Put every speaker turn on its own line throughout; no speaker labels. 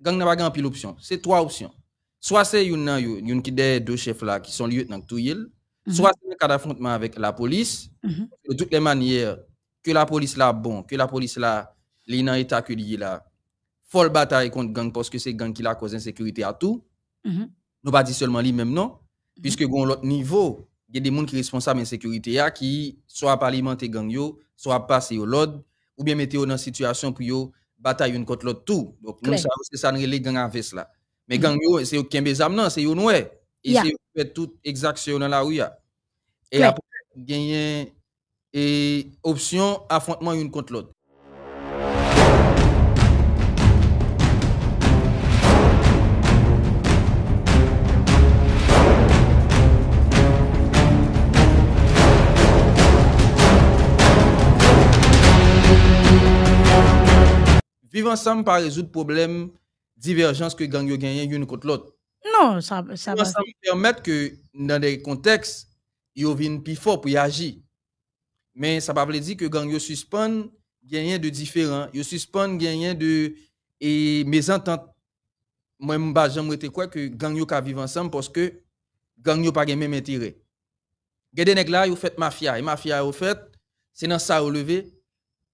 gang n'a pas grand pile option. C'est trois options. Soit c'est qui deux chefs là qui sont dans tout mhm. soit c'est un cas d'affrontement avec la police. Mhm. De toutes les manières, que la police là bon, que la police là, l'état état que là. là, folle bataille contre gang parce que c'est gang qui la cause insécurité à tout. Mhm. Nous pas dit seulement lui-même non, puisque gon l'autre niveau, il y a des gens qui sont responsables l'insécurité qui soit pas gang yo, soit passer au l'ordre ou bien mettez dans situation pour bataille une contre l'autre tout. Donc, nous, ça, c'est ça, les gangs avec cela. Mais mm. gang, c'est aucun besoin non c'est une ouais Et c'est fait toute exaction dans la rue. Et après, gagner et option affrontement une contre l'autre. Vivre ensemble pas résoudre problème divergence que gang yo gagne une contre l'autre. Non, ça ça va permettre que dans des contextes yo viennent plus fort pour agir. Mais ça pas veut dire que gang yo suspend gagnent de différents, yo suspend gagnent de et ententes Moi m'ba jamais été quoi que gang yo ka vivre ensemble parce que gang yo pas gagne même intérêt. Gade nèg là yo fait mafia et mafia yo fait c'est dans ça relevé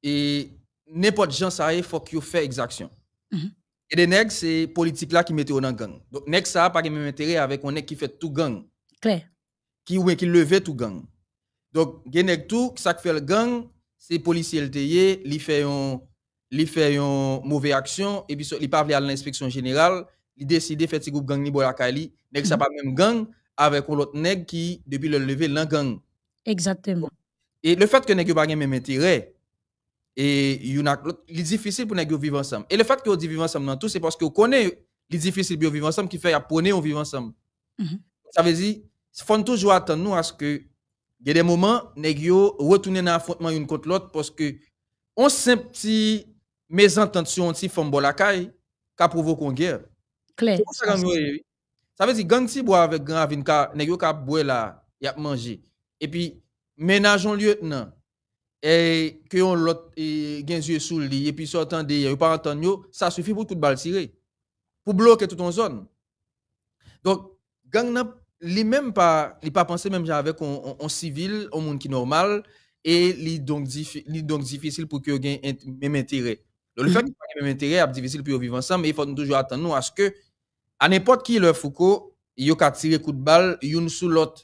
et n'importe gens ça il faut qu'il fait exaction. Mhm. Et les nègres c'est politique là qui mettait dans gang. Donc nèg ça pas même intérêt avec un nèg qui fait tout gang. Claire. Qui ouais qui levait tout gang. Donc les nègres tout ça qui fait le gang, c'est policier policiers qui fait un une mauvaise action et puis ne il pas aller à l'inspection générale, ils il de faire ce groupe gang ni ne kali, nèg mm -hmm. ça mhm. pas même gang avec un autre nèg qui depuis le lever l'a gang. Exactement. Et le fait que nèg pas même intérêt et il est difficile pour nous vivre ensemble. Et le fait que vous vivez ensemble dans tout, c'est parce que vous connaissez les difficiles de vivre ensemble qui fait qu'on on vivre ensemble. Mm-hmm. Ça veut dire, il faut toujours attendre nous à ce que, il y a des moments, nous retourner dans l'affrontement une contre l'autre parce que on sent petit mésentente sur un petit la caille, qui provoque une guerre. Claire. Ça veut dire, gang si boit avec grand avin, nèg yo là, y a manger. Et puis, ménageons lieutenant et que on l'autre gagne yeux sous le lit et puis sortant de pas entendre ça suffit pour tout balle tirer, pour bloquer toute une zone donc gang n'a lui-même pas il pas pensé même avec un, civil un monde qui normal et lui donc difficile pour que gagne même intérêt le fait qu'il pas même intérêt c'est difficile pour vivre ensemble mais il faut toujours attendre nous à ce que à n'importe qui le Foucault il a tiré coup de balle une sous l'autre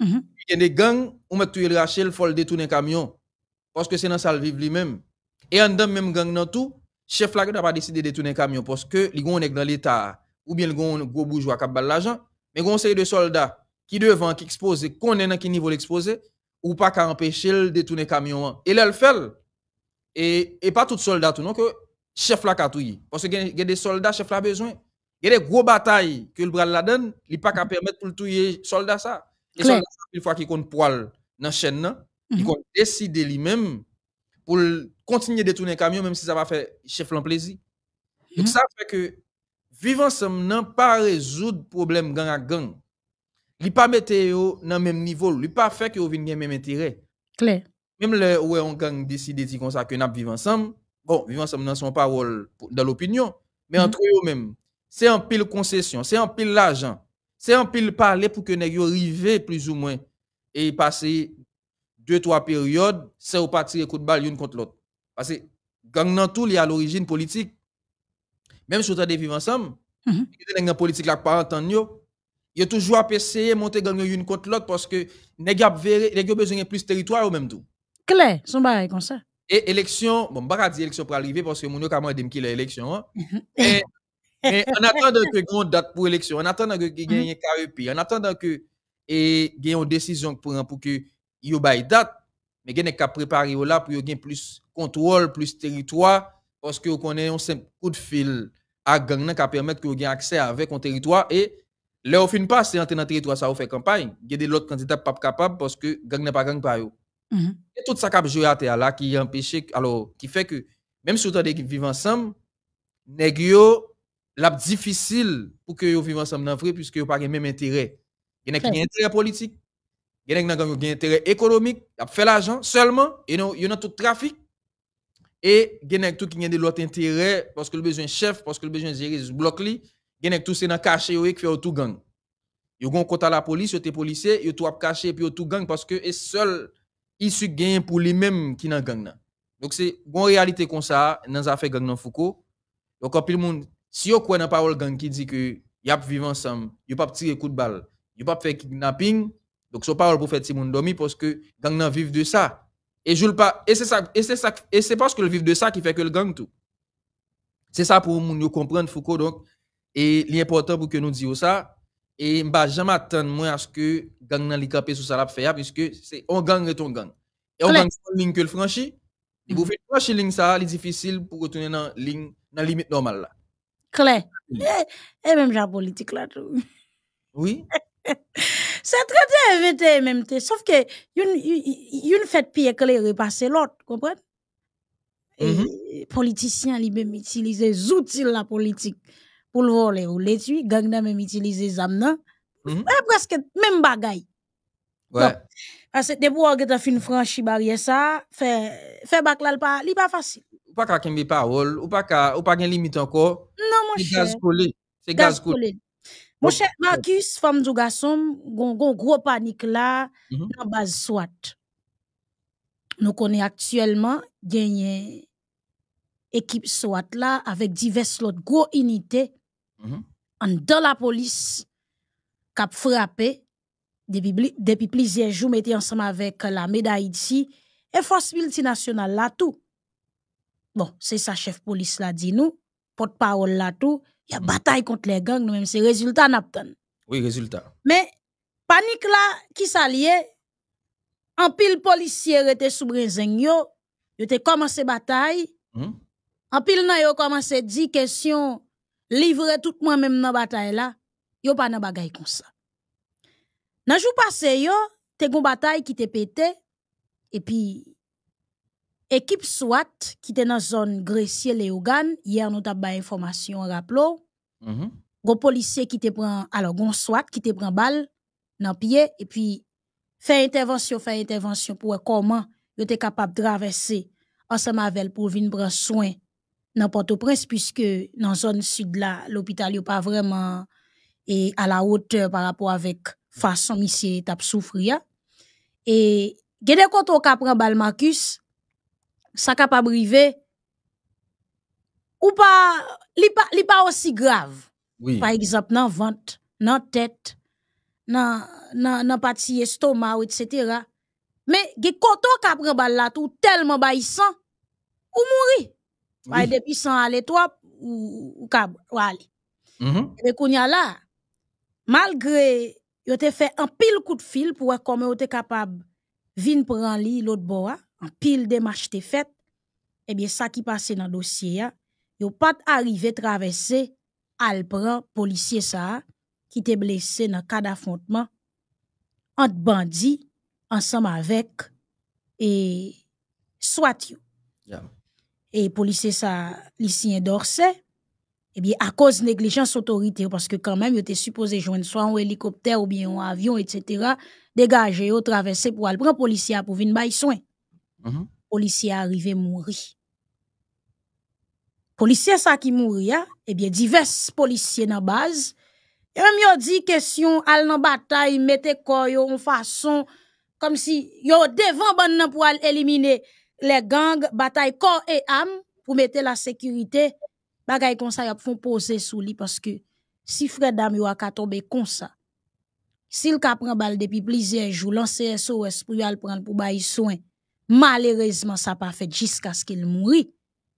il y a des gangs on met tout le rachel faut le détourner camion parce que c'est dans sa vive lui-même. Et en même gang dans tout, chef là n'a pas décidé de tourner camion parce que les gens dans l'état ou bien les gros bourgeois qui bal l'argent, mais conseil de soldats qui devant qui expose, qu'on est dans qui niveau l'exposer ou pas qu'à empêcher de tourner camion. Et là le fait et, et pas tout soldat tout non que chef là katouille parce que y a des soldats chef là besoin. Il y a des gros batailles que le bras la donne, il pas qu'à permettre pour le tuer soldat ça. Et soldat une fois qu'il compte poil dans chaîne il a mhm. décidé lui-même pour continuer de tourner camion, même si ça va faire chef l'en plaisir. Donc mhm. ça fait que vivre ensemble n'a pas résoudre problème gang à gang. Il pas mettre dans le même niveau, il pas fait que vous venez même intérêt. Clair. Même le on gang décidé de comme que n'a vivre ensemble. Bon, vivre ensemble n'a son parole dans l'opinion, mais mhm. entre eux mêmes c'est un pile concession, c'est un pile l'argent, c'est un pile parler pour que nous yo plus ou moins et passer deux, trois périodes, c'est au parti de coup de balle l'une contre l'autre. Parce que gang nan tout, il y l'origine politique. Même si on de vivre ensemble, mhm. il y politique là pas entendre Il a toujours à de monter gang l'une contre l'autre parce que les a besoin de plus territoire ou même tout.
Clair, son bail comme ça.
Et élection, bon, pas dire élection pour arriver parce que mon ka m'a dit qu'il est élection. et, hein. mhm. mais en attendant que grande date pour élection, en attendant que gagne KEP, mhm. en attendant que et gagne une décision pour pour que yo bay date mais gen ka préparer là pour yo gen plus contrôle plus territoire parce que connaît un coup de fil à gang nan permettre que yo gen accès avec un territoire et là au fin passe entre dans territoire ça fait campagne candidats qui l'autre candidat pas capable parce que gang n'est pas gang pas yo mhm. et tout ça à terre là qui empêche alors qui fait que même si vous qui vivent ensemble il y la difficile pour que yo vivent ensemble dans vrai puisque yo pas même intérêt gen qui intérêt politique il y a des intérêt économique, il fait l'argent seulement, et non, il y a tout trafic. Et il y a tout qui ont de l'autre intérêt, parce que le besoin chef, parce que le besoin gérer ce bloc li, il y a tout c'est dans caché qui fait tout gang. Yo gon compte la police, yo policiers, policier, yo tout caché puis tout gang parce que est seul issu gain pour lui-même qui dans gang là. Donc c'est une réalité comme ça dans les gang dans Foucault. Donc quand monde si vous croit dans parole gang qui dit que y a vivre ensemble, yo pas tirer coup de balle, yo pas faire kidnapping, donc, ce parole pour faire Timoun dormir parce que gang nan vivent de ça. Et je pas et c'est ça et c'est ça et c'est parce que le vivre de ça qui fait que le gang tout. C'est ça pour nous comprendre Foucault donc et l'important pour que nous disons ça et m'ba jamais attendre à ce que gang nan li camper sur ça la faire puisque c'est on gang et on gang. Et on gang une ligne que le franchi. Il vous mhm. fait franchir ligne ça, c'est difficile pour retourner dans ligne dans limite normale là.
Claire. Et eh, eh, même la politique là tout. Oui. C'est très bien évité même Sauf que, une fête plus pire que l'autre, repasser l'autre,
Et
politicien, mm-hmm. politiciens, même utilise les outils la politique pour le voler ou les tuer. Gang même utiliser les ouais presque même bagaille. Ouais. Parce que, debout, que a fait une franchi barrière ça, fait, fait bac là, pas facile.
Ou pas ka parole, ou pas ka ou pas encore. Non, mon cher. C'est gaz collé. C'est gaz collé. Mon cher Marcus,
femme du garçon, gon gros panique là, mhm. dans base SWAT. Nous connaissons actuellement, gagné équipe SWAT là, avec diverses autres gros unités, mhm. en dans la police, qui a frappé, depuis, plusieurs jours, ensemble avec la médaille et force multinationale là tout. Bon, c'est ça, chef police là, dit nous, porte-parole là tout. Il y a bataille contre les gangs, nous-mêmes, c'est résultat
Oui, résultat.
Mais panique là, qui s'allie, en pile policier était sous Brezeng yo, yo commencé bataille. Hmm? En pile nan yo commencé dire question livrer tout moi même dans la bataille là, yo pas de bagaille comme ça. le jour passé yo, te une bataille qui te pété et puis Équipe SWAT qui était dans la zone grecier léogan hier nous avons eu information, rappelons. Mm-hmm. gros Un policier qui était prend, alors un SWAT qui était prend balle dans pied et puis fait intervention, fait intervention pour comment il était capable de traverser ensemble avec pour venir prendre soin dans Port-au-Prince puisque dans la zone sud là, l'hôpital n'est pas vraiment et à la hauteur par rapport avec façon monsieur tape souffrir. Et, gédé quand on prend balle Marcus, ça capable arriver ou pas li pas li pas aussi grave. Par exemple dans ventre, dans tête, dans dans partie estomac etc. Mais des koto qui prend balle là tout tellement baissant ou mourir. Oui. depuis 100 aller trop ou ou ka aller. Mm -hmm. E là malgré yo te fait un pile coup de fil pour voir comment yo te capable vin prendre l'autre bois en pile démarche te fait eh bien ça qui passe dans le dossier a hein, yo pas arrivé traverser al policier ça qui était blessé dans cas d'affrontement entre bandits ensemble avec et soit yo et policier ça l'icien d'Orsay eh bien, à cause négligence autorité, parce que quand même, il était supposé joindre soit un hélicoptère ou bien un avion, etc., dégager, traverser pour aller policier pour venir bailler soin policiers -hmm. policier arrivé mourir. Policier ça qui mourit, hein? eh bien, divers policiers dans base, et même yon dit question al nan bataille, mettez koyo en façon, comme si yon devant ban nan pour éliminer les gangs, bataille corps et âme, pour mettre la sécurité, bagay comme ça, yon font poser sous lui parce que si frère dame yon a tombé comme ça, s'il ka prend balle depuis plusieurs jours, lancer SOS pour yon prendre pour bailler soin, Malheureusement, ça pas fait jusqu'à ce qu'il mourit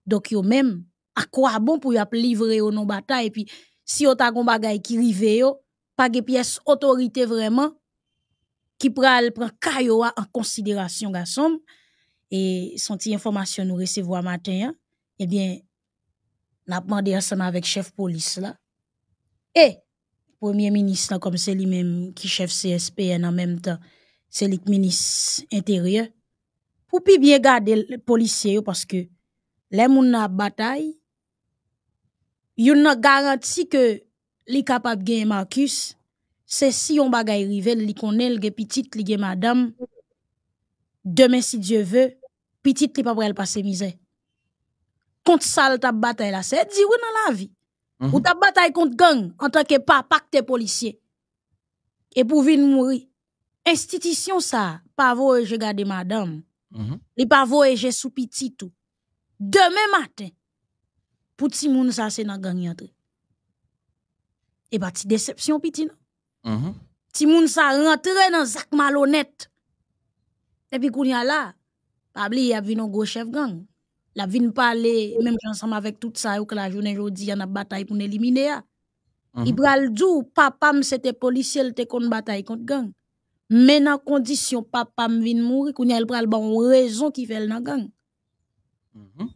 Donc, yo même, à quoi bon pour y appeler livrer au non bataille? Et puis, si on ta un bagage qui rive yo, pas de pièces autorité vraiment, qui prend prend cas en considération, garçon. Et son information nous recevoir matin, hein. eh bien, n'a demandé ensemble avec chef police là. Et, premier ministre, comme c'est lui même qui chef CSPN en même temps, c'est le ministre intérieur ou puis bien garder les policiers parce que les mouna bataille yon garanti que li capable gagner Marcus c'est si on bagay rive li connaît le petit li gen madame demain si Dieu veut petit li pas elle passer misère contre sale ta bataille là c'est dit dans la vie mhm. ou ta bataille contre gang en tant que papa que tes policiers et pour venir mourir institution ça pas vous je garde madame Mhm. li pa voyager sou petit tout demain matin pour ti moun ça c'est dans gang et e bah c'est déception piti non mm ti ça rentre dans sac malhonnête et e puis kounya là il y a vinn un gros chef gang la vinn parler même ensemble avec tout ça ou que la journée aujourd'hui y a une bataille pour éliminer Il -hmm. il pral papa c'était policier il était contre bataille contre gang mais dans la condition, papa m'a vint mourir, qu'on y a le bon raison qui fait la gang. Mhm.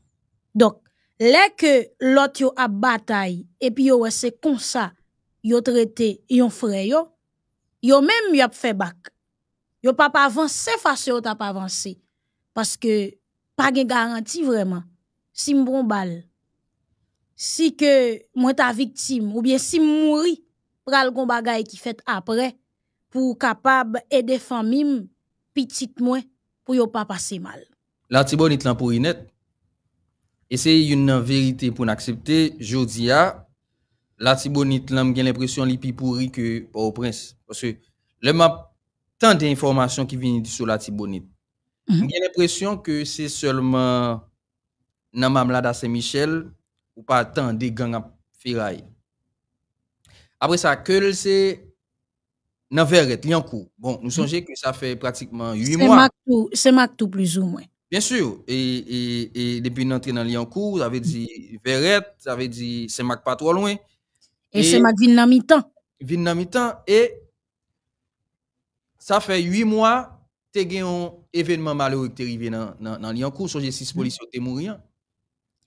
Donc, là que l'autre yon a bataille, et puis yon c'est comme ça, yo traité yon frère yon, yo même yon a fait bac. Yon pas avancé face yon pas avancé. Parce que, pas de garantie vraiment. Si me bal, si que moi ta victime, ou bien si mourir pral gon bagay qui fait après, pour capable aider famille petite moins pour yo pas passer mal
la tibonite là pour et c'est une vérité pour n'accepter jodia la tibonite là j'ai l'impression li pi pourri que au prince parce que le map tant d'informations qui viennent sur la tibonite j'ai mhm. l'impression que c'est seulement dans mamlada saint michel ou pas tant des gangs ferraille après ça que c'est dans verret, Liancourt. Bon, nous mhm. sonje que ça fait pratiquement 8 mois.
C'est Mac tout plus ou moins.
Bien sûr, et, et, et depuis dans Liancourt, vous avez dit Verrette, vous avez dit Mac pas trop loin. Et, c'est Mac
vient dans mi-temps.
Vient dans mi-temps, et ça fait huit mois que tu as eu un événement malheureux qui est arrivé mhm. hein. dans Liancourt. Sur les six policiers qui sont morts.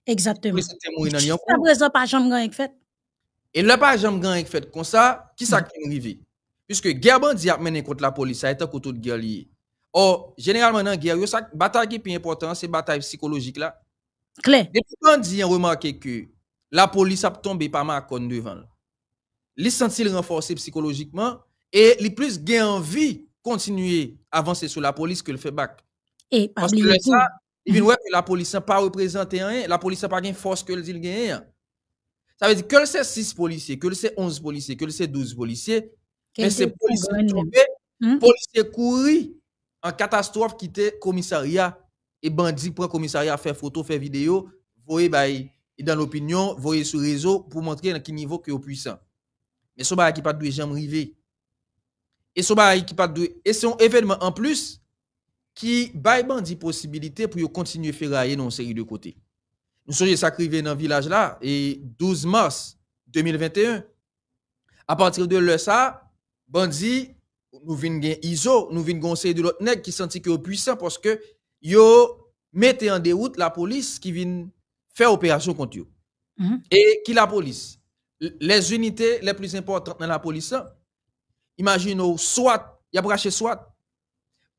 Exactement. Mourir dans Liancourt. Ça présente pas jamais grand fait. Et là, pas jamais est fait comme ça, qui ça mhm. qui est arrivé? Puisque guerre bandit a mené contre la police, ça a un contre de guerre Or, généralement, dans la guerre, la bataille qui est plus importante, c'est la bataille psychologique. là. Claire. ont remarqué que la police a tombé par con devant. Ils sont renforcés psychologiquement et les plus gain envie continuer à avancer sur la police que le fait bac.
Et Parce que ça,
il mm-hmm. que la police n'a pas représenté rien, la police n'a pas une force que le dit Ça veut dire que c'est 6 policiers, que le c'est 11 policiers, que le c'est 12 policiers, mais c'est policier tombé, hmm? policier couru en catastrophe qui était commissariat et bandit pour commissariat faire photo, faire vidéo, voyez bah, dans l'opinion, voyez sur réseau pour montrer à quel niveau que puissant. Mais ce qui pas de jamais Et ce qui pas de et c'est un événement en plus qui bail bandit possibilité pour continuer à faire dans une série de côtés. Nous sommes arrivés dans le village là et 12 mars 2021 à partir de là ça bandi, nous venons gen ISO, nous venons conseiller de l'autre nèg qui senti que puissant parce que yo mettez en déroute la police qui vient faire opération contre eux. Mhm. Et qui la police? Les unités les plus importantes dans la police, hein? imaginez soit, y a braché soit,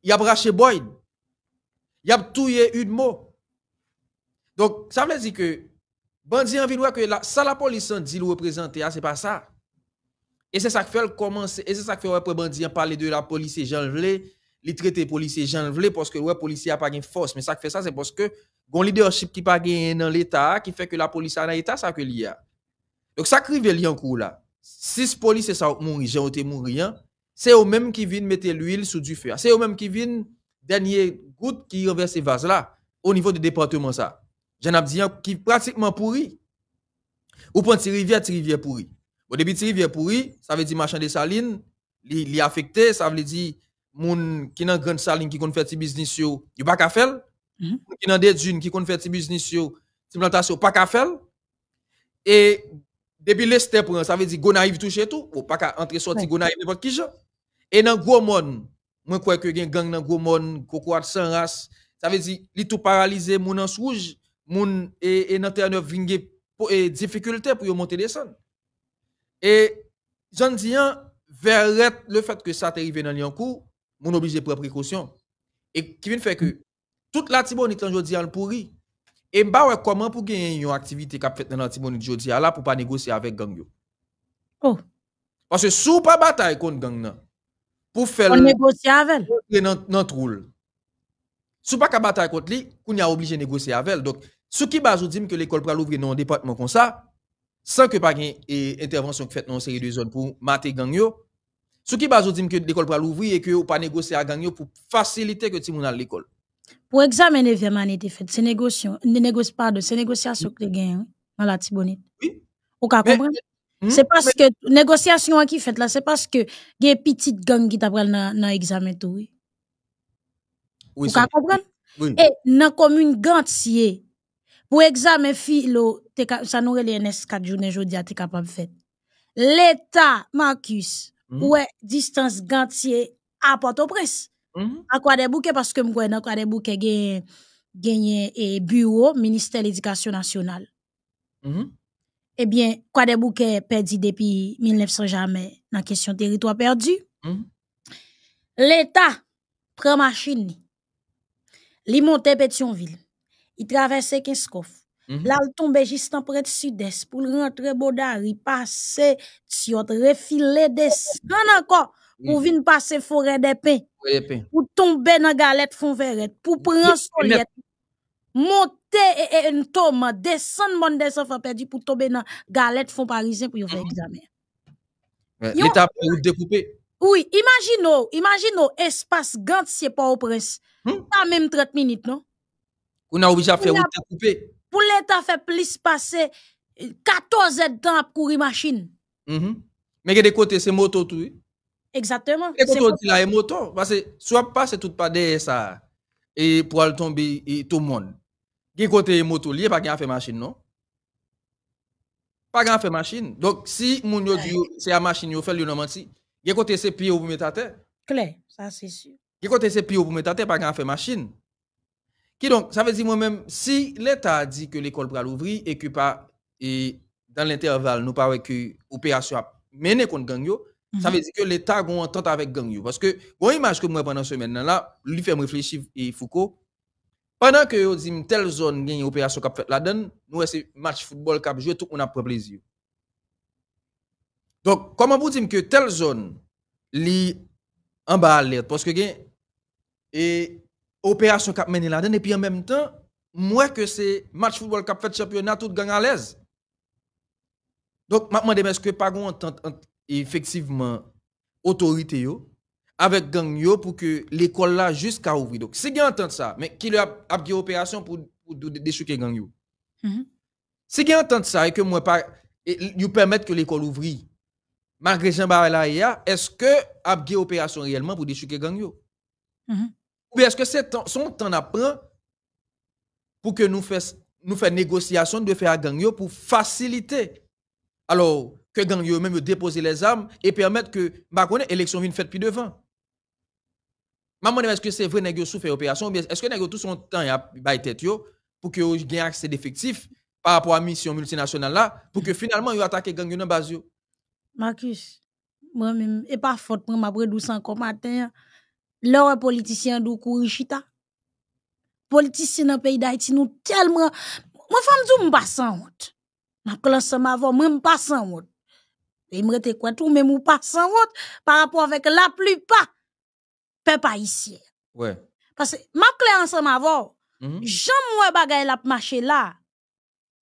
il a braché Boyd, il a touillé mot. Donc, ça veut dire que envie en voir que la, ça la police dit le représenter, hein, c'est pas ça. Et c'est ça qui fait commencer, et c'est ça qui fait le bandit parler de la police et Jean Vlé, les traiter policiers Jean Vlé parce que ouais policier a pas de force, mais ça qui fait ça c'est parce que le leadership qui pas gagné dans l'état qui fait que la police a dans l'état ça que a. Donc ça crive li en cours là. Six policiers ça mourir, j'ai été mourir, hein. c'est eux mêmes qui viennent mettre l'huile sous du feu. C'est eux mêmes qui viennent dernier goutte qui renverse vases là au niveau du département ça. j'en a dit hein, qui pratiquement pourri. Ou prendre rivière, rivière pourri. Au début, de rivière pourri, ça veut dire marchand de saline, il est affecté, ça veut dire moun qui nan grande saline qui font faire petit business yo, yo pas qu'à faire. Mhm. Qui nan des dunes qui connaît faire petit business yo, ti plantation pas qu'à faire. Et depuis l'est prend, ça veut dire Gonaïve touche tout, ou pas qu'à entrer sortir Gonaïve n'importe qui je? Et dans gros monde, moi crois que gen gang dans gros monde, sans race, ça veut dire li tout paralysé moun en rouge, moun et et dans terre difficulté pour monter descendre. Et j'en dis, vers le fait que ça arrivé dans on mon obligé de prendre précaution. Et qui vient faire que toute la Tibonite aujourd'hui elle pourri. Et bah comment pour gagner une activité qu'a fait dans la Tibonite aujourd'hui là pour pas négocier avec gang yo. Oh. Parce que sous pas bataille contre gang pour faire on négocier avec dans dans troule. Sous pas bataille contre lui, qu'on a obligé de négocier avec Donc sous qui base dit que l'école pour l'ouvrir dans un département comme ça, sans que pas une intervention qui fait dans une série de zones pour mater gang yo. Ce qui base dit que l'école va l'ouvrir et que ou pas négocier à gang pour faciliter que tout le à l'école.
Pour examen 9e fait, c'est négociation, ne négocie pas de c'est négociation que gagne hein, dans la Tibonite. Oui. Ou ka hmm? C'est parce que négociations qui fait là, c'est parce que il y a petite gang qui t'a dans dans examen tout. Oui. Ou ka Oui. Et dans commune Gantier, pour examen filo, ça sa relie NS 4 jours jodi a te L'état fet. L'État, Marcus, mhm. ou distance gantier à Porto Port-au-Prince. Mm -hmm. A kwa Parce que paske bureau a quoi de l'Éducation nationale. genye bien, bureau, ministère l'Éducation nationale. Mm -hmm. de bouquets perdi depuis 1900 jamais. question question territoire perdu. Mhm. L'État prend la machine. Li monte Petionville il traversait Kinskov. Mhm. Là, il tombait juste en près de sud-est pour rentrer Bodari, passer si on refilé descendre mhm. encore pour mhm. venir passer forêt des pins. pour tomber dans galette fond verrette, pour prendre son lit, monter et, tomber, descendre mon des enfants pour tomber dans galette fond parisien pour faire examen.
L'étape pour découper.
Oui, imaginez, imaginez, espace c'est pas au prince. Hmm? Pas même 30 minutes, non?
On a obligé à faire route coupée. Pour
l'État fait plus passer 14 eh, ans à courir machine.
Mm -hmm. Mais il des côtés, c'est moto tout.
Exactement. Et quand on dit là,
moto, parce que soit pas, c'est tout pas derrière ça. Et pour aller tomber et tout le monde. Il côté moto, il n'y a pas de faire machine, non? Pas de faire machine. Donc, si mon yo dit c'est la machine, yo fait le nom menti. Il côté c'est pire ou vous mettez à terre.
Claire, ça c'est
sûr. Il côté c'est pied ou vous mettez à terre, pas de faire machine. Qui donc, ça veut dire moi-même, si l'État dit que l'école va l'ouvrir et que pas, et dans l'intervalle, nous parlons que l'opération menée contre gang, ça mhm. veut dire que l'État a en entente avec gang. Parce que, bon image que moi pendant ce semaine là, lui fait réfléchir et Foucault, pendant que vous dites telle zone gagne opération qui fait la donne, nous c'est match football qui joué, tout le monde a pris plaisir. Donc, comment vous dites que telle zone, lit en bas l'aide? parce que et opération a mené là-dedans et puis en même temps moi que c'est match football qui a fait championnat tout gang à l'aise. Donc maintenant, est-ce que pas entente effectivement autorité avec gang pour que l'école là jusqu'à ouvrir. Donc si gagne entente ça mais qui a a opération pour pour déchouquer gang yo. Mm-hmm. Si gagne entente ça et que moi pas permettre que l'école ouvre malgré Jean e est-ce que a opération réellement pour déchouquer gang yo? Mm-hmm. Ou bien est-ce que c'est son temps d'apprendre pour que nous fassions nous négociation de faire à gang pour faciliter alors que gang même déposer les armes et permettre que l'élection bah, élection vienne faite plus devant maman est-ce que c'est vrai que sous fait opération ou est-ce que nèg tout son temps a bay tête pour que gagne accès d'effectifs par rapport à mission multinationale là pour que finalement yo attaque gang dans base
Marcus moi même et pas faute moi m'a encore matin Là, politicien du Politicien dans pays d'Haïti, nous tellement. Moi, femme, je pas sans honte. pas sans honte. Et pas sans honte par rapport avec la plupart des pays. Parce que, ma je ensemble mm-hmm. avant, la marché là.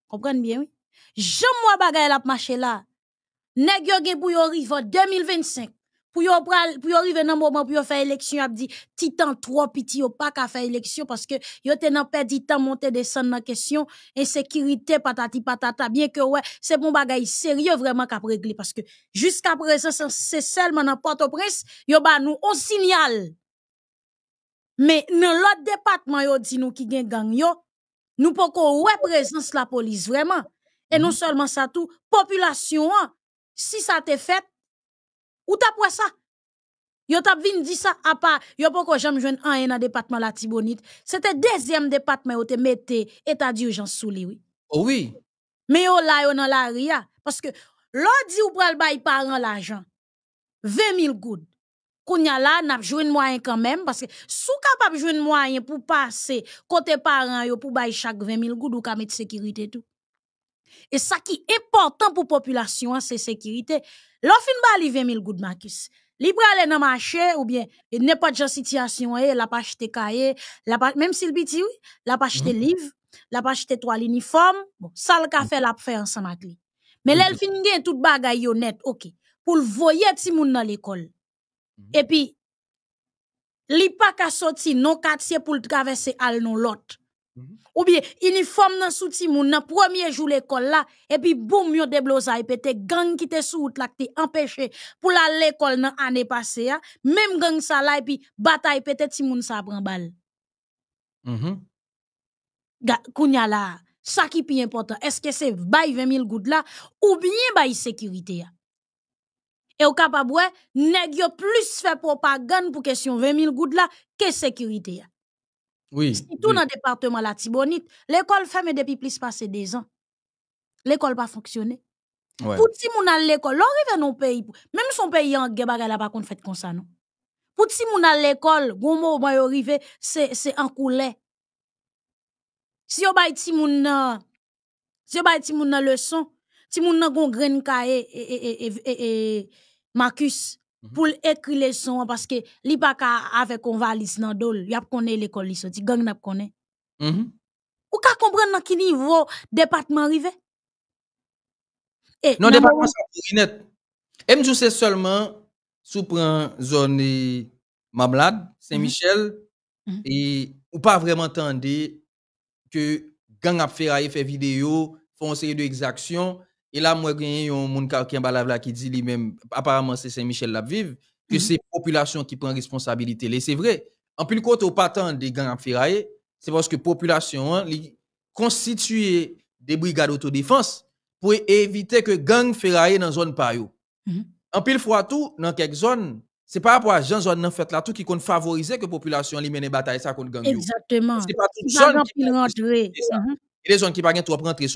Comprenez bien, oui? J'aime la marché là. Nèg yo gen 2025. Pour yo pral, pour yo arriver dans moment pour yo faire élection, a dit titan trop petits yo pas qu'à faire élection parce que yo t'es pas perdu temps monter descendre dans la question insécurité patati patata bien que ouais, c'est bon bagay sérieux vraiment qu'à régler parce que jusqu'à présent c'est seulement dans Port-au-Prince, yo ba nous on signal. Mais dans l'autre département yo dit nous qui gen gang yo, nous pouvons ouais présence la police vraiment. Et non mhm. seulement ça tout, population, hein. si ça te fait, ou t'as pour ça? Yo t'as vin dit ça à part, yo pas quoi j'aime jouer un dans le département la Tibonite. C'était deuxième département où tu mets l'état d'urgence sous yeux. Oh oui. Mais yo là, yo dans la ria. Parce que l'ordi ou pral bay an l'argent, 20 000 goud. Kounya là, n'a pas joué moyen quand même. Parce que sou capable de jouer moyen pour passer côté parent yo pour bay chaque 20 000 goud ou ka de sécurité tout. Et ça qui est important pour la population, hein, c'est la sécurité. L'offre de balle 20 000 gouttes, Marcus. Libre aller dans le marché, ou bien, il n'est pas de situation, il eh, n'a pas acheter cahier, a même s'il petit, il n'a pas acheté mhm. livre, livre, il n'a pas acheter toile uniforme, bon, ça le café, mhm. la pas faire ensemble Mais Mais mhm. l'elle fin gagne tout bagay honnête, ok, pour le voyer si moun dans l'école. Et puis, li pas qu'à sortir non quartier pour le traverser à l'autre. Ou mhm. bien Ou bien, uniforme nan souti moun le premier de l'école là, et puis boum, yon déblosa, et des gang qui te la là, qui empêché pour à l'école nan année passée, hein. même gang ça là, et puis bataille qui ti moun sa pran balle. Mm -hmm. Kounya là, ça qui est important, est-ce que c'est bay 20 000 gouttes ou bien bay sécurité hein? Et au capable, nèg yo plus fait propagande pour question 20 000 gouttes là, que sécurité hein?
Oui. dans le
département la l'école ferme depuis plus de deux ans. L'école pas fonctionné. Pour si l'école, dans pays, même son pays en pas fait comme ça, Pour si moun dans l'école, bon mot, c'est en coulet. Si yo bay ti moun si yo bay ti leçon, et, et, et, et Marcus, Mhm. Pour écrire les sons, parce que li pas avec un valise dans dol, y a connaît l'école li sorti, gang n'a connaît. Mm -hmm. Ou ka comprendre dans quel niveau département arrivé? Eh, non, département
c'est net. Et me c'est seulement sous prend zone Mablad, mhm. Saint-Michel mhm. et ou pas vraiment entendu que gang a fait fait vidéo, font de série d'exactions et là, moi, il y a un monde qui dit même apparemment, c'est Saint-Michel la vive, que mhm. c'est la population qui prend responsabilité. Et c'est vrai. En plus, quand au partant des gangs ferraillés, c'est parce que la population hein, constitué des brigades d'autodéfense pour éviter que gangs ferraillés dans la zone par mhm. En pile fois tout, dans quelques zones, c'est pas rapport à gens zone en fait là tout qui compte favoriser que la population li mené bataille ça les gang. Exactement.
C'est pas Les qui rentrent Il y
a des zones qui pas trop rentrer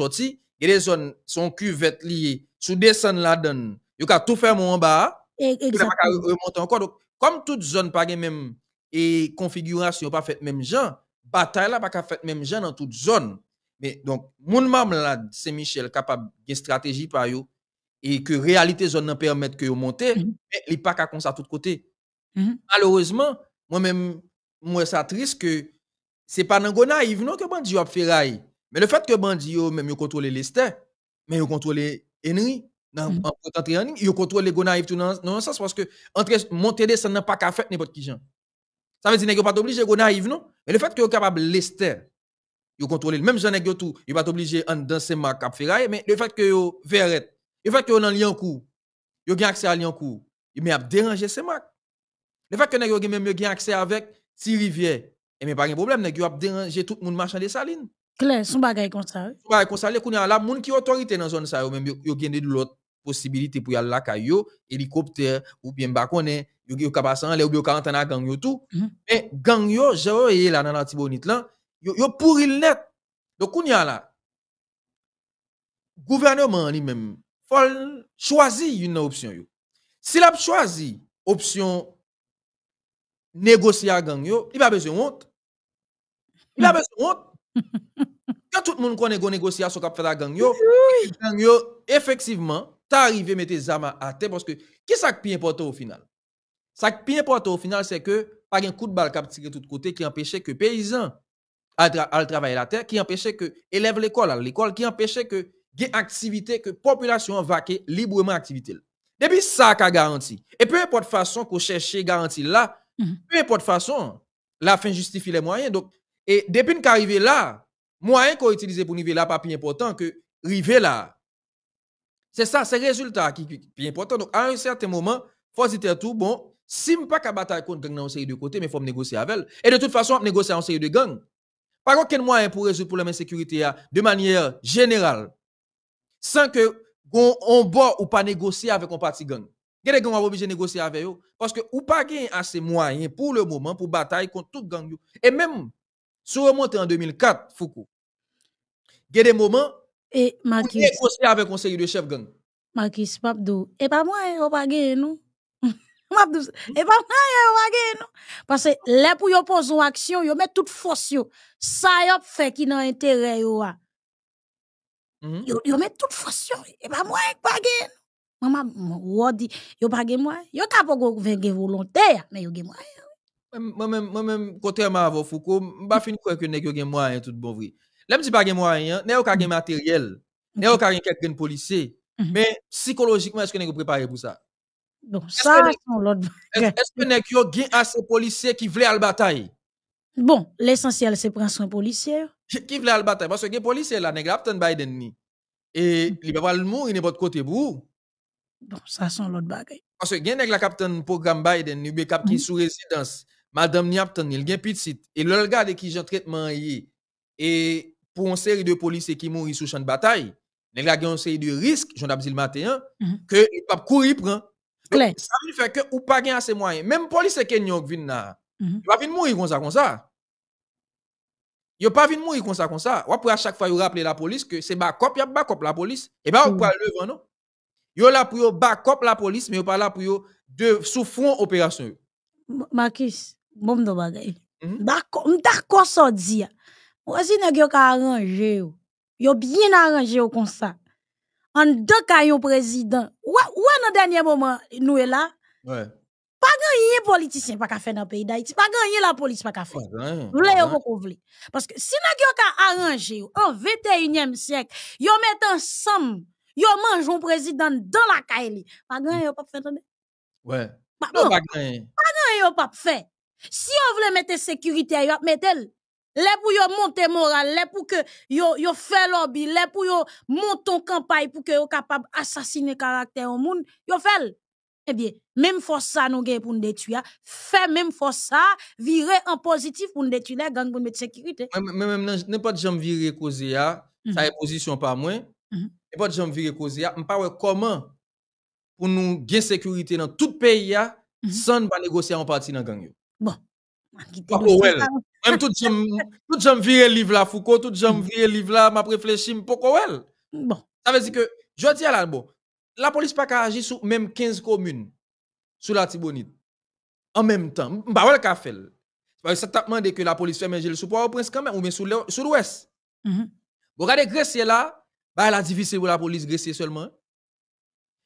gede son, son cuvette lié, sous descend la donne, yo ka tout faire en bas, e, pas remonter encore. comme toute zone pas même et configuration pas fait même gens, bataille là pas fait même gens dans toute zone. Mais donc mon mam c'est Michel capable de stratégie par yo et que réalité zone n'en permettre que yo monter, mm-hmm. mais il pas comme ça tout côté. Mm-hmm. Malheureusement, moi même moi ça triste que c'est pas dans naïve non que bandi a fait mais le fait que Bandi, même, il contrôle Lester, mais ils contrôle Henry, dans mm -hmm. ils contrôlent Gonaïve, tout dans non sens parce que entre monter ça n'a pas qu'à faire n'importe qui Ça veut dire qu'ils pas obligé Gonaïve, non, mais le fait que capable Lester contrôle le même gens de tout, ils pas obligé en danser mac cap ferraille mais le fait que yo verret, le fait que yo dans lien coup, yo gain accès à lien coup, mais a dérangé ces marques. Le fait que nèg yo même yo gain accès avec si rivière, et eh, mais pas de problème nèg yo a dérangé tout le monde marchand des salines.
Claire, son bagay comme ça.
Bagay comme ça, les kounya la, moun qui autorité dans zone sa yo, même yo gen de l'autre possibilité pour y aller la kayo, hélicoptère, ou bien bakone, yo yo kapasan, le ou bien yo ans gang yo tout. Mhm. Mais gang yo, je là dans la nan antibonite yo, yo pourri donc net. Donc a la, gouvernement ni même, fol choisi une option yo. Si la choisi option négocier gang yo, il va besoin honte. Il a mhm. besoin honte. Quand tout le monde connaît une négociation qui a fait la gang, yo, tu yo, arrivé à mettre tes armes à terre parce que qui ce qui est important au final? Ce qui est important au final, c'est que pas un coup de balle qui a tiré de tous qui empêchait que paysans travaillent à la terre, qui empêchait que élèves l'école l'école, qui empêchait que les activités que population vaquer librement activité. Depuis ça qu'a garanti. Et peu importe façon qu'on cherche garantie là, mhm. peu importe façon, la fin justifie les moyens. Donc, et depuis qu'on arrivé là, moyen qu'on utilise pour niveler là pas plus important que river là. C'est ça, c'est le résultat qui est important. Donc, à un certain moment, faut dire tout, bon, si je pas qu'à bataille contre gang dans une série de côté, mais faut négocier avec elle. Et de toute façon, négocier en série de gang. Par aucun moyen pour résoudre le problème de sécurité hein, de manière générale, sans que on, on boit ou pas négocier avec un parti gang. Il y a de négocier avec eux parce que ou pas gagner assez moyens pour le moment pour batailler contre toute gang. Et même, si on remonte en 2004, Foucault, il y a des moments et
Marquis négocier
avec conseiller de chef gang.
Marquis Pabdou, et pas moi on pas gagner nous. Mabdou, et eh, pas moi on pas gagner parce que là pour yo poser une action, yo met toute force yo. Ça yo fait qui dans intérêt yo a. Ah. Mm-hmm. Yo yo met toute force et eh, pas moi on pas gagner. Maman, wodi, yo pas gagner moi. Yo ka pas gagner volontaire, mais yo gagner moi.
Moi-même, moi-même, contrairement à vos Foucault, je ne croire que les gens ont moyen hein, tout bon vrai. Je ne dis pas que moyen, ce matériel, ce n'est pas de policier, mais psychologiquement, est-ce que vous vous préparé pour ça
Donc, ça. Est-ce que
vous avez assez de policiers qui veulent aller au bataille
Bon, l'essentiel, c'est de prendre son policier.
Qui veut aller au bataille Parce que les policiers, ils ont besoin de Biden. Et il va avoir le mot, il n'est pas de côté de Bon,
ça, c'est une autre bataille.
Parce que vous avez besoin de un programme Biden, un backup qui sous résidence. Madame Niapton, il n'y a plus de Et le gars qui a fait traitement, et pour une série de policiers qui mourent sur champ de bataille, il y a une série de risques, j'en ai dit le matin, hein, mhm. que ne pas courir Ça veut dire que ou pas gagner assez moyens. Même policiers qui sont venus ils ne pas venir mourir comme ça, comme ça. Ils ne pas venir mourir comme ça, comme ça. Ou à chaque fois, ils rappeler la police que c'est backup, il y a backup la police. Et eh bien, on mhm. pas le non? Yo là pour yo backup la police, mais yo pas là pour yo de sous front opération.
Marcus, bon de bagay. Mhm. D'accord, d'accord, ça dit. Si nèg yo ka arrangé yo. Yo bien arrangé yo comme ça. En deux cas président. ou en dernier moment nous est là. Ouais. Pas gagné politicien pas ka faire dans pays d'Haïti, pas gagné la police pas ka faire.
Vle
vous pou vle. Parce que si nèg yo ka arrangé yo en 21e siècle, yo met ensemble, yo mange un président dans la caille. Pas gagné yo pas faire
Ouais. Pas gagné.
Pas gagné yo pas faire. Si on voulait mettre sécurité, on mettre les pour yo monter moral, les pour que yo yo fait lobby, les pour yo monter campagne pour que yo capable assassiner caractère au monde, yo fait. Eh bien, même force ça nous gagne pour nous détruire, fait même force ça virer en positif pour nous détruire gang pour mettre sécurité. Mais
même n'importe gens virer causer ça mhm. est position pas moins. Mhm. N'importe gens virer causer ça, pas comment pour nous gagner sécurité dans tout pays mhm. sans négocier en partie dans la gang. Bon. Pas même tout jom, tout jom virer livre là, Foucault, tout jom mm. virer livre la, ma preflechi mpoko Bon. Ça veut dire que, je dis à la, bon, la police pas qu'à agir sur même 15 communes, sur la Tibonite. En même temps, bah ouais, le fait. C'est que ça que la police fait manger le support au prince quand même, ou bien sur l'ouest. Vous mm-hmm. regardez, Grèce là, bah, elle a divisé pour la police, Grèce seulement.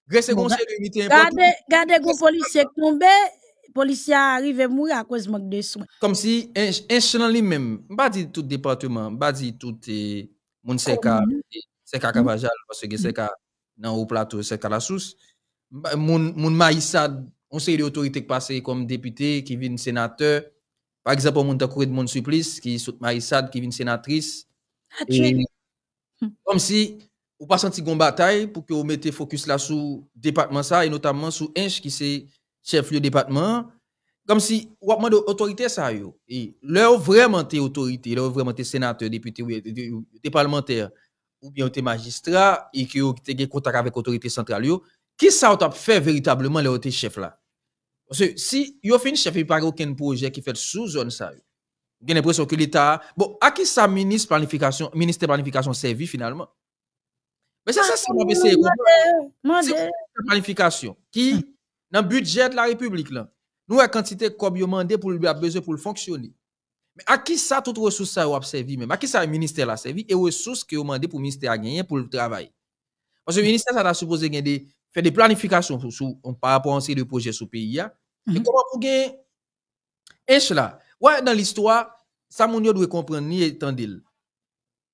Grèce, bon, c'est Regardez Gardez,
gardez, vos policiers tombés policiers arrivent à mourir à cause de manque de soins.
Comme si, un lui-même, pas dit tout département, pas dit tout eh, monde c'est qu'à eh, parce que c'est qu'à dans le plateau, c'est la sous, Moun, moun on sait les autorités qui passent comme député, qui viennent sénateur. Par exemple, moun couru de mon supplice, qui est maïsade, qui vient sénatrice. Ah, comme si, on pas senti une bataille pour que vous mettez focus là sur le département ça, et notamment sur Inch, qui c'est chef du département, comme si, ou mande autorité ça yo. Et leur vraiment t'es autorité, leur vraiment t'es sénateur, député, t'es parlementaire, ou bien t'es magistrat, et que gen contact avec autorité centrale yo, qui ça tap fait véritablement le chef là? Parce que si yo fin chef, il n'y aucun projet qui fait sous zone ça yo. J'ai l'impression que l'État, bon, à qui ça ministre planification, ministère planification servi finalement? Mais c'est ça, c'est la planification qui dans le budget de la République, là, nous avons quantité de a demandé pour le besoin pour fonctionner. Mais à qui ça toute ressource ça a servi mais À qui ça le ministère a servi et ressources que vous demandé pour le ministère a pour le travail? Parce que le ministère ça a supposé gagner faire des planifications par rapport à un série projets sur le pays. Mais Et mhm. comment vous gagner? un cela, ouais, dans l'histoire, ça, mon doit comprendre, ni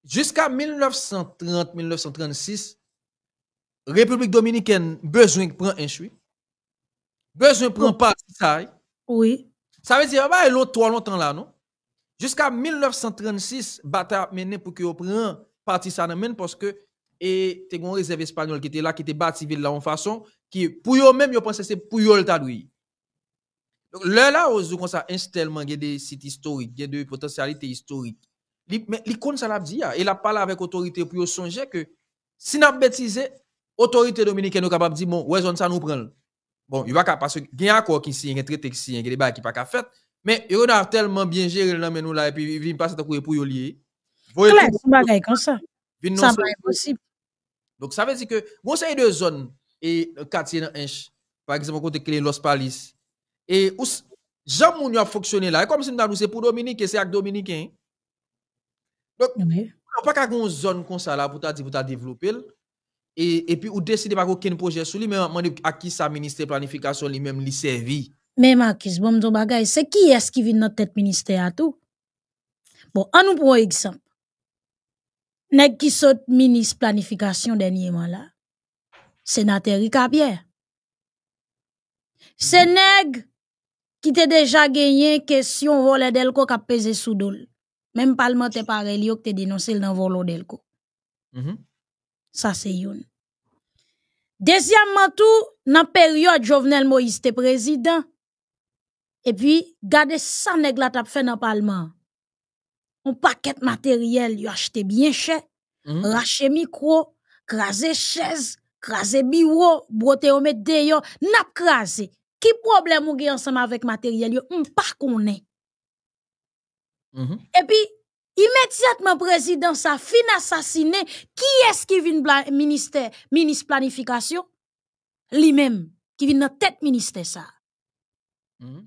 Jusqu'à 1930-1936, République dominicaine besoin de prendre un chou. Besoin prend pas ça. Hein? Oui. Ça veut dire, bah, l'autre trop longtemps là, non? Jusqu'à 1936, bataille menée pour que prenne parti ça parce que, et, une réserve espagnole qui était là, qui était bâtie ville là en façon, qui, pour eux même, ils pensaient c'est pour eux le Donc, là, là, on comme ça, il des sites historiques, des potentialités historiques. Mais l'icône, ça l'a dit, hein? il a parlé avec autorité pour songer que, si n'a bêtisé, l'autorité dominicaine est capable de dire, bon, ouais, ça nous prend. Bon, il va pas parce que il y a accord qui signe, un traité qui signe, des débats qui pas qu'à fait, mais il a tellement bien géré le nous là et puis il vient passer pour pour lié. voyez, c'est comme ça. Ça pas impossible. Donc ça veut dire que avez deux zones, et quartier dans Inch, par exemple côté clé Los Palis et où Jean Mounio a fonctionné là, comme si nous c'est pour Dominique c'est avec Dominicain. Hein. Donc, vous pas qu'à une zone comme ça là pour ta développer, E, e pi ou deside pa kou ken proje sou li, mwen de akis sa minister planifikasyon li mèm li servi.
Mèm akis, bon mzon bagay, se ki eski vin not tèt minister atou? Bon, an nou pou eksem, neg ki sot minister planifikasyon denye man la, senateri Kabier. Se neg ki te deja genyen ke si yon vole delko ka peze sou dole. Mèm palman te pare li yo ki te dinonsil nan volo delko. Mh mh. Ça, c'est yon. Deuxièmement, tout, dans la période Jovenel Moïse était président, et puis, gardez ça, nest la fait dans le Parlement. Un paquet matériel, il acheté bien cher, mhm. Rache micro, crasé chaise, crasé bureau, broté au met de yon, n'a crasé. Qui problème ou ge ensemble avec matériel, on hmm, pas qu'on est. Mhm. Et puis, Immédiatement, président, ça fin assassiné. Qui est-ce qui vient ministère, ministre planification? Lui-même, qui vient dans tête ministère, ça. Hmm?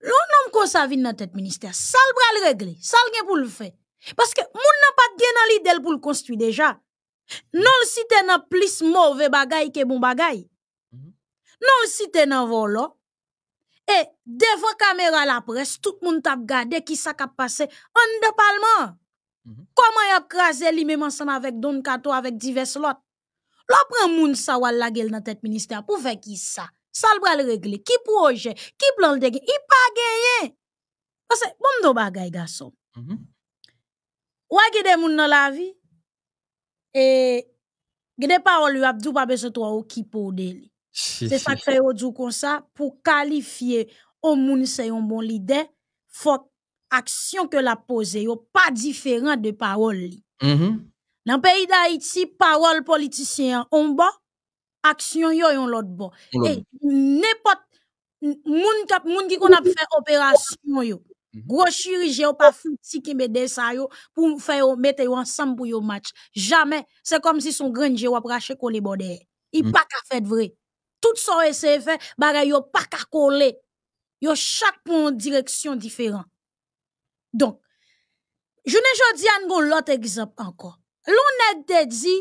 L'homme nomme quoi ça vient dans tête ministère? Ça le bral régler, ça le pour le faire. Parce que, monde n'a pas de dans l'idée pour le construire déjà. Non, si tu as plus mauvais bagay que bon bagay. Hmm? Non, le as un volant. Devo kamera la pres, tout moun tap gade, ki sa kap pase, an de palman. Koman yap krasi li mè monsan avèk don kato avèk divers lot. Lopren moun sa wale lage l nan tèt minister pou vek ki sa. Salb wale regle, ki pou oje, ki pou lal degye, i pa geye. Pase, moun do non, bagay gaso. Mhm. Ou a gede moun nan la vi, e gede parol yu ap djou pa bezotwa ou ki pou deli. Se patre yo djou kon sa pou kalifiye au moun c'est un bon leader, faut action que la pose yon pas différent de parole mm-hmm. Dans le pays d'Haïti, parole politicien on bon, action yon yon bon. Et n'importe, moun, kap, moun a fait opération yon, mm mm-hmm. gros chirurgien ou pas fouti ki mède sa yon, pour faire yon, ensemble pour le match. Jamais, c'est comme si son grand jeu apprache kon Il mm pas ka fait vrai. Tout son essai fait, bagay yo pas ka coller chaque chak une direction direction Donc, je jounen jodi an gon lot exemple encore l'on a dit di,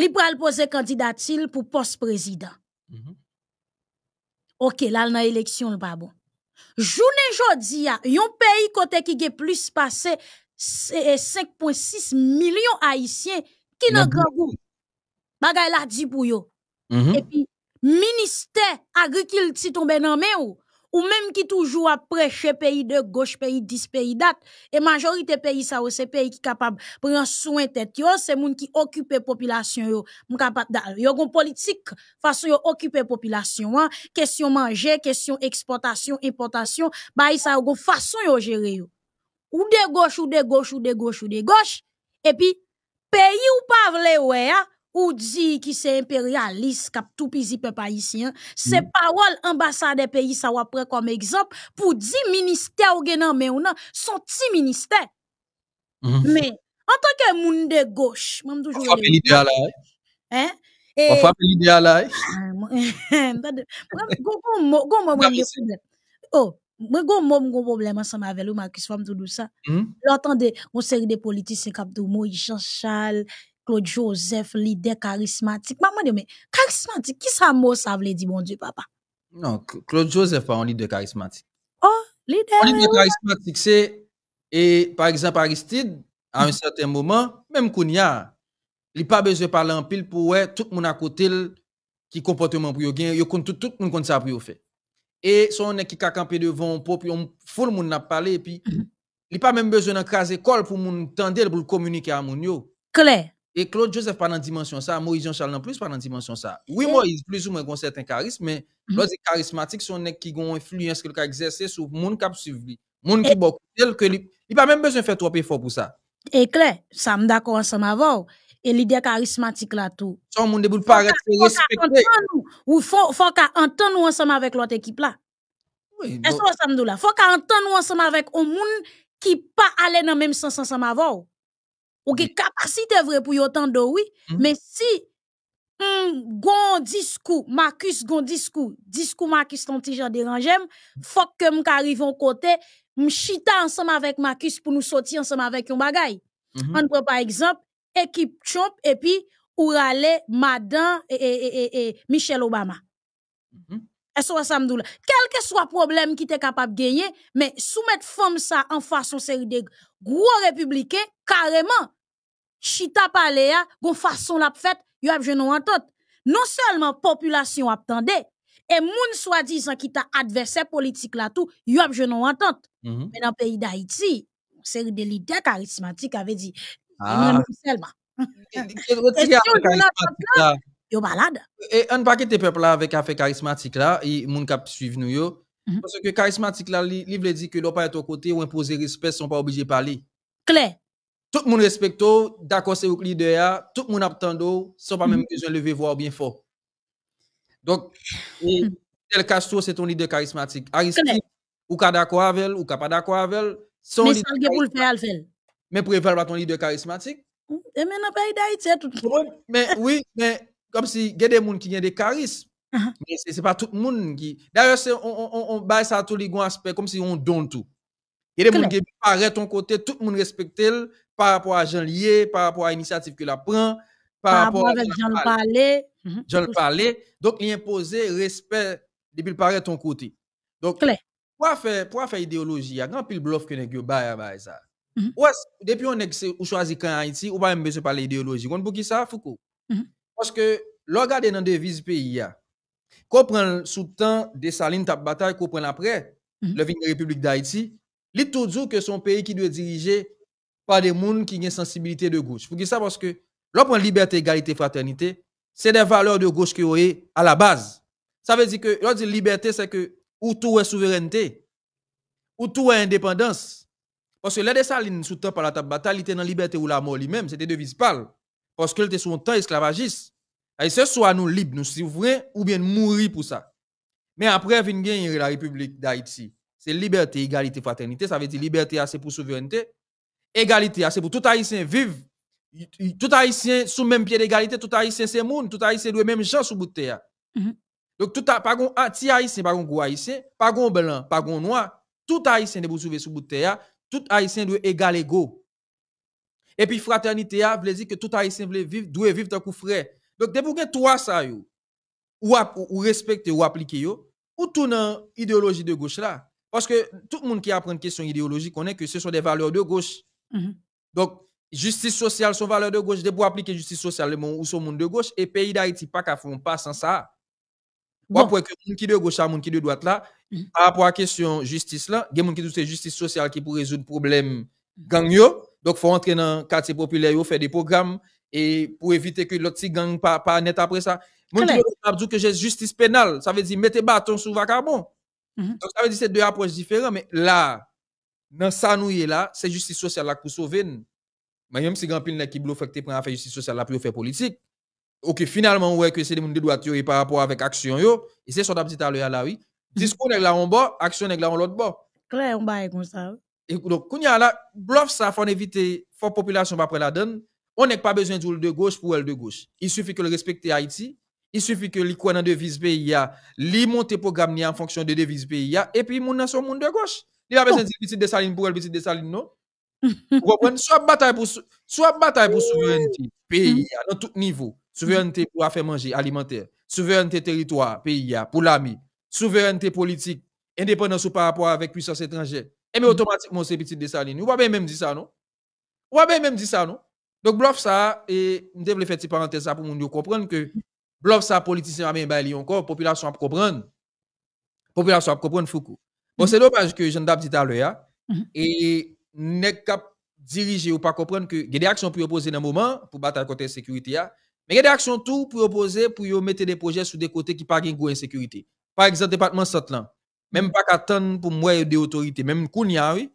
li pral pose kandidatil pou poste président Mm -hmm. Ok, élection nan élection, je pa bon. Jounen jodi a yon pays kote ki ge plus passé 5.6 eh, millions d'Aïtiens ki nan pas Bagay la di pou yo. Mm -hmm. et puis ministère agricole, tombe nan men ou, ou même qui toujours prêché pays de gauche, pays 10 pays date, et majorité pays ça, c'est pays qui capable prendre soin tête yo, c'est moun qui occupe population yo, yo gon politique, façon yo occupe population, hein. question manger, question exportation, importation, bah, ça yo façon yo gérer yo. Ou de gauche, ou de gauche, ou de gauche, ou de gauche, et puis, pays ou pas vle ouais, hein ou dit qui c'est impérialiste cap tout pizi peuple haïtien ses mm. paroles ambassade des pays ça ou après comme exemple pour 10 ministères ou gen mais ou nan son petit ministère mais mm-hmm. en tant que monde de gauche même toujours l'idéal hein et on fait
l'idéal
Oh, moi gon mom gon problème ensemble avec le Marcus Fom tout ça. Mm. Mm-hmm. L'entendez, on série de politiciens cap tout mo, Jean Charles, Claude Joseph, leader charismatique. Maman, dit, mais charismatique, qui sa mot ça veut dire, bon Dieu, papa?
Non, Claude Joseph, pas un leader charismatique.
Oh, leader, Un leader
charismatique, c'est, et par exemple, Aristide, à un certain moment, même Kounia, il n'a pas besoin de parler en pile pour tout le monde à côté qui comportement pour gagner, il tout le monde compte ça pour faire. Et son on qui a campé devant un peuple, on fout le monde à parler et puis mm-hmm. il n'a pas même besoin de col pour le monde pour communiquer à mon Claire. Et Claude Joseph pas dans dimension ça, Moïse Jean Charles non plus pas dans dimension ça. Oui, Moïse plus ou moins un certain charisme, mais mm -hmm. l'autre charismatique son qui une influence qu'il a exercé sur monde qui suivre lui, moun qui beaucoup tel que il pas même besoin de faire trop effort pour ça.
Et clair, ça me d'accord ensemble avant. Et l'idée charismatique là tout. Son monde de boule respecté. Ou faut faut qu'à nous ensemble avec l'autre équipe là. Oui. Est-ce que ça me là? Faut qu'à nous ensemble avec un monde qui pas aller dans même sens ensemble avant. Ou capacité vrai pour yon de oui. Hmm. Mais si, un hmm, discours, Marcus gon discours, discours Marcus ton tijan dérange, faut que m'arrive en côté, m'chita ensemble avec Marcus pour nous sortir ensemble avec yon bagay. Hmm. On peut par exemple, équipe Trump et puis, ou rale madame et, et, Michel Obama. Est-ce que ça me double? Quel que soit problème qui t'es capable de gagner, mais soumettre femme ça en façon série de gros républicains, carrément, chita parle a, gon façon l'a fête. yo a entente. Non seulement population attendait et moun soi-disant qui t'a adversaire politique là tout, yo a entente. Mhm. Mais dans le pays d'Haïti, série de leaders charismatiques avait dit ah. seulement. yo balade.
Et on pas quitter peuple là avec affaire charismatique là, et moun k'ap suivre nous yo. Mhm. Parce que charismatique là, li vle dit que l'on pas être aux côté ou imposer respect, sont pas obligés de parler. Claire. Tout le monde respecte, d'accord, c'est le leader, tout le monde attend, sans pas même mm-hmm. besoin de lever voir bien fort. Donc, tel mm-hmm. Castro, c'est ton leader charismatique. Aristide, ou pas d'accord avec elle, ou pas d'accord avec elle. Mais ça, le pour le faire, le faire. Mais pour ton leader charismatique. Mm-hmm. Et maintenant, d'Haïti, tout Mais oui, mais comme si il y a des gens qui ont des charismes. Uh-huh. Mais ce n'est pas tout le monde qui. D'ailleurs, on, on, ça baisse à tous les aspects comme si on donne tout. Il y a des gens qui paraissent ton côté, tout le monde respecte le par rapport à Jean Lié, par rapport à l'initiative qu'il apprend, par, par rapport à Jean le
Palais.
Mhm, Jean le Palais. Donc, il impose respect depuis le paraît ton côté. Donc, pourquoi faire, quoi faire idéologie? Il y a grand pile bluff que les gens baillent ça. Mhm. Depuis qu'on a choisi quand Haïti, on pas même besoin parler idéologie. On pour qui ça, Foucault? Mhm. Parce que, regardez dans devise pays, qu'on prend sous temps de Saline, de bataille, qu'on prend après, le la République d'Haïti, Li tout dit que son pays qui doit être dirigé par des gens qui ont une sensibilité de gauche. Pour qui ça? Parce que l'on liberté, égalité, fraternité, c'est des valeurs de gauche qui ont e à la base. Ça veut dire que lors liberté, c'est que ou tout est souveraineté, ou tout est indépendance. Parce que l'aide sous temps par la table bataille, il était dans liberté ou la mort lui-même, c'était devise pâle. Parce qu'il était sous un temps esclavagiste. Et ce soit nous libres, nous souverains, ou bien mourir pour ça. Mais après, vient gagner la République d'Haïti liberté, égalité, fraternité. Ça veut dire liberté, c'est pour souveraineté. Égalité, c'est pour tout haïtien vivre. Tout haïtien sous même pied d'égalité, tout haïtien c'est monde, tout haïtien doit même gens sous bout de terre. Mhm. Donc tout pas gon haïtien, pas gon haïtien, pas gon blanc, pas gon noir, tout haïtien doit sauver sous bout de terre, tout haïtien doit égal égo. Et puis fraternité a ah, veut dire que tout haïtien veut vivre, doit vivre tant que frère. Donc dès que trois ça yo, ou, ou respecter ou appliquer ou tout dans idéologie de gauche là, parce que tout le monde qui apprend une question idéologique connaît que ce sont des valeurs de gauche. Mhm. Donc, justice sociale sont valeurs de gauche. De pour appliquer justice sociale, ou sont monde de gauche. Et pays d'Haïti, pas qu'à font pas sans ça. Bon. Pour que monde qui de gauche à monde qui de droite là, par mhm. rapport à la question justice là, il y a monde qui c'est justice sociale qui pour résoudre problème mhm. gang yo. Donc, faut entrer dans le quartier populaire, faire des programmes et pour éviter que l'autre gang pas net après ça. Mon dit que j'ai justice pénale, ça veut dire mettez bâton sous vacabon Mhm. Donc, ça veut dire que c'est deux approches différentes, mais là, dans ça, nous est là, c'est justice sociale qui pour sauver Mais même si grand pile qui bloque, tu prends faire justice sociale là pour faire politique. Ok, finalement, ouais, que c'est des gens de droite par rapport avec action, yo, et c'est son petit à l'heure là, oui. Mhm. Discours nèg là en bas, action est là en l'autre bas. Clair, on bail comme ça. Et donc, quand y a là, bluff ça, faut éviter, faut population pas la donne. On n'a pas besoin de de gauche pour elle de gauche. Il suffit que le respecte Haïti, il suffit que l'icône dans devise PIA, li monte programme en fonction de devise pays, et puis moun son monde de gauche. Il a besoin de petit Dessaline pour elle, petit Dessaline, non? Vous comprenez? Soit bataille pour, soit bataille pour souveraineté, pays, mhm. dans tout niveau. Souveraineté pour faire manger, alimentaire. Souveraineté territoire, pays, pour l'ami. Souveraineté politique, indépendance ou par rapport avec puissance étrangère. Et eh, mais mhm. automatiquement, c'est petit Dessaline. Vous bien même dit ça, non? Vous bien même dit ça, non? Donc, bluff ça, et je vais faire une petite parenthèse pour vous comprendre que Bluff sa politisyen men bay li ankor, population ap kopran. Populasyon ap population Foucault. Bon, mhm. C'est dommage que je ke jen dap dit alwe ya, l'heure. Hein. Mhm. Et e nek kap dirije ou pa kopran ke y a aksyon pou yo pose nan mouman, pou le côté sécurité ya, men y de des actions pou yo pour mettre yo projets sur des côtés qui ne ki pas de gwo sécurité. Par exemple, le département lan, Même mhm. pas katan pou des des de même menm koun ya we,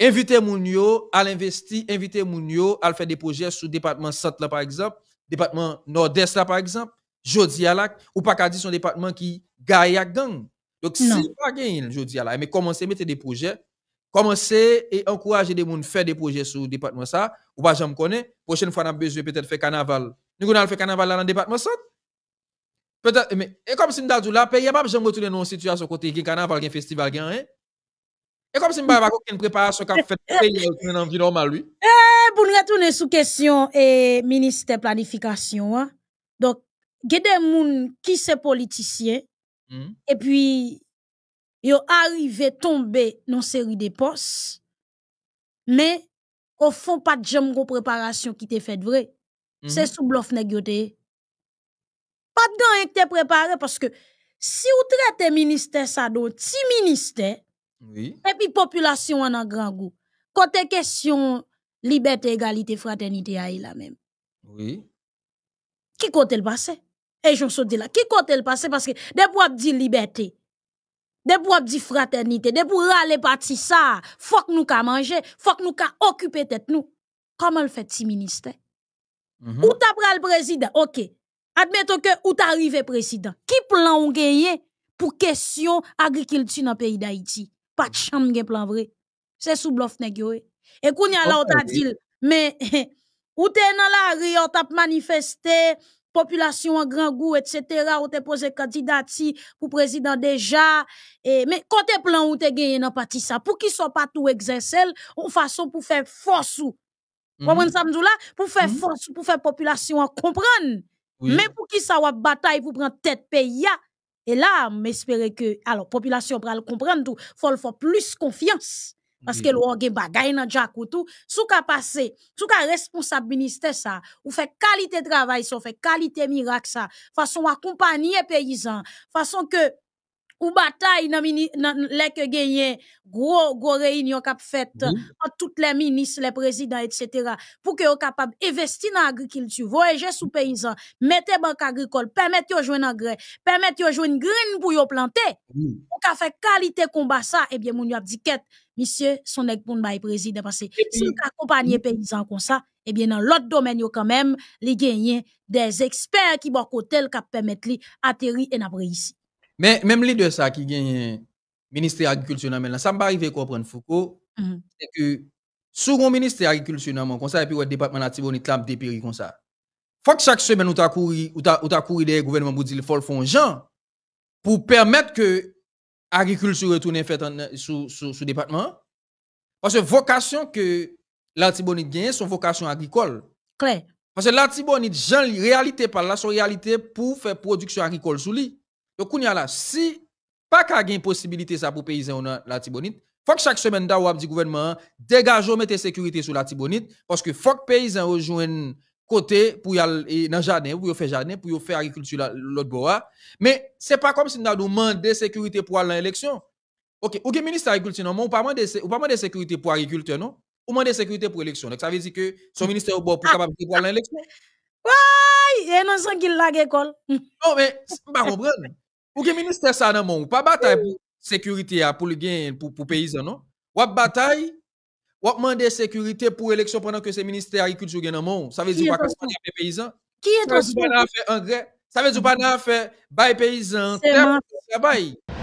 Inviter moun yo al investi, invite moun yo al faire de proje sou par exemple, département nord-est là, par exemple, jodi à ou pas qu'à dire son département qui gagne à gang. Donc, si pas gagne jodi mais commencez à mettre des projets, commencez et encourager des gens à faire des projets sur le département ça, ou pas, j'en connais, prochaine fois, on a besoin peut-être faire carnaval. Nous, on a un carnaval dans le département ça. Peut-être, mais, et comme si nous avons dit là, pays, pas de retourner dans une situation côté, qui carnaval, qui festival, qui rien. Hein. Et comme si je n'avais pas une préparation qui a fait payer eh, dans la vie normale, lui. Eh, pour nous retourner sous question,
et ministère planification, hein. donc, il y a des gens qui sont politiciens, hmm. et puis, ils sont arrivés tomber dans une série de postes, mais au fond, pas de préparation qui t'est faite vrai. Hmm. C'est sous bluff, n'est-ce pas? Pas de préparé, parce que si vous traitez ministère ça, donc, si ministère, et puis population en un grand goût. Côté question liberté, égalité, fraternité a là même. Oui. Qui côté le passé Et j'en saute là. Qui côté le passé Parce que des fois dit liberté. De pour dit fraternité, de pour les parti ça, faut que nous ka manger, faut que nous ka occuper tête nous. Comment le fait si ministère? Mm-hmm. Où -hmm. Ou ta le président, ok. Admettons que ou ta arrivé président. Qui plan on gagné pour question agriculture dans le pays d'Haïti? pas de chambre gen plan vrai. C'est sous bluff nèg yo. Et kounya là on t'a dit mais ou t'es dans la rue on t'a manifesté population en grand goût etc. on t'a posé candidat pour président déjà et mais côté plan ou t'es gagné dans parti ça pour qui sont pas tout exercel ou façon pour faire force ou mhm. Comprenez ça là pour faire mhm. force pour faire population comprendre. Mais pour qui ça va bataille pour prendre tête pays et là, m'espérer que, alors, population le comprendre tout, faut faire plus confiance. Parce que mm. l'on a des dans Jack ou tout. Sous cas passé, responsable ministère ça, ou fait qualité travail, ça, fait qualité miracle ça, façon accompagner paysan, façon que ou bataille dans nan que gros gros réunion qu'a fait en toutes les ministres les présidents etc. pour que capable investir dans agriculture voyager sous paysan mettez banque agricole permettre yo joindre engrais permettre yo joindre grain pour yo planter pour qu'a qualité combat ça et eh bien mon yo dit monsieur son nèg pour président parce que si accompagner paysan comme ça eh bien, dans l'autre domaine, yo quand même, les gagnants, des experts qui bon côté, qui permettent d'atterrir et d'apprendre ici.
Mais même les deux ça qui gagnent ministère agriculture là ça m'arrive à comprendre Foucault, mhm. c'est que sous le ministère agriculture l'Agriculture, comme ça et puis le département la Tibonite dépéri comme ça. Faut que chaque semaine on t'a couru ou t'a couru gouvernement pour dire faut le font gens pour permettre que agriculture retourne fait sous sous département parce que vocation que l'antibonite gagne son vocation agricole. Parce que l'antibonite, la réalité par là, son réalité pour faire production agricole sous lui. Donc, si pas qu'à gagner possibilité ça pour paysan ou la Tibonite, faut que chaque semaine da ou du gouvernement dégage mettez sécurité sur la Tibonite parce que faut que paysan rejoignent côté pour y aller dans jardin pour y faire jardin pour y faire agriculture l'autre bois hein. mais c'est pas comme si nous demandé sécurité pour aller à l'élection. OK, ou le ministre de l'agriculture, non, on pas demandé pas de sécurité pour agriculteur non, ou de sécurité pour l'élection. Donc ça veut dire que son ministère est capable pour aller l'élection.
Ouais, et non sans qu'il la l'école.
Non mais pas Pou gen minister sa nan moun, pa batay pou sekurite ya pou peyizan, non? Wap batay, wap mande sekurite pou eleksyon pwennan ke se minister yi kutjou gen nan moun. Sa vez yi wakasman yon peyizan? Ki eto sou? Sa vez yi wakasman yon peyizan? Se moun. Se moun.